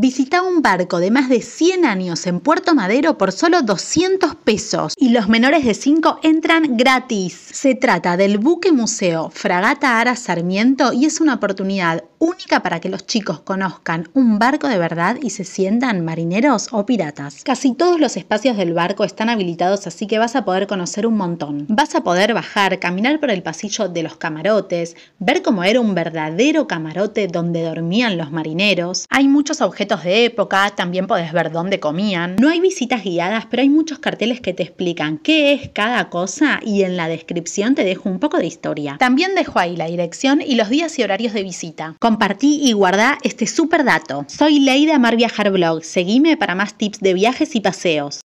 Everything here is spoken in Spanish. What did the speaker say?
Visita un barco de más de 100 años en Puerto Madero por solo 200 pesos y los menores de 5 entran gratis. Se trata del buque museo Fragata Ara Sarmiento y es una oportunidad única para que los chicos conozcan un barco de verdad y se sientan marineros o piratas. Casi todos los espacios del barco están habilitados así que vas a poder conocer un montón. Vas a poder bajar, caminar por el pasillo de los camarotes, ver cómo era un verdadero camarote donde dormían los marineros. Hay muchos objetos de época, también podés ver dónde comían. No hay visitas guiadas, pero hay muchos carteles que te explican qué es cada cosa y en la descripción te dejo un poco de historia. También dejo ahí la dirección y los días y horarios de visita. Compartí y guardá este super dato. Soy Leida Amar Viajar Blog, seguime para más tips de viajes y paseos.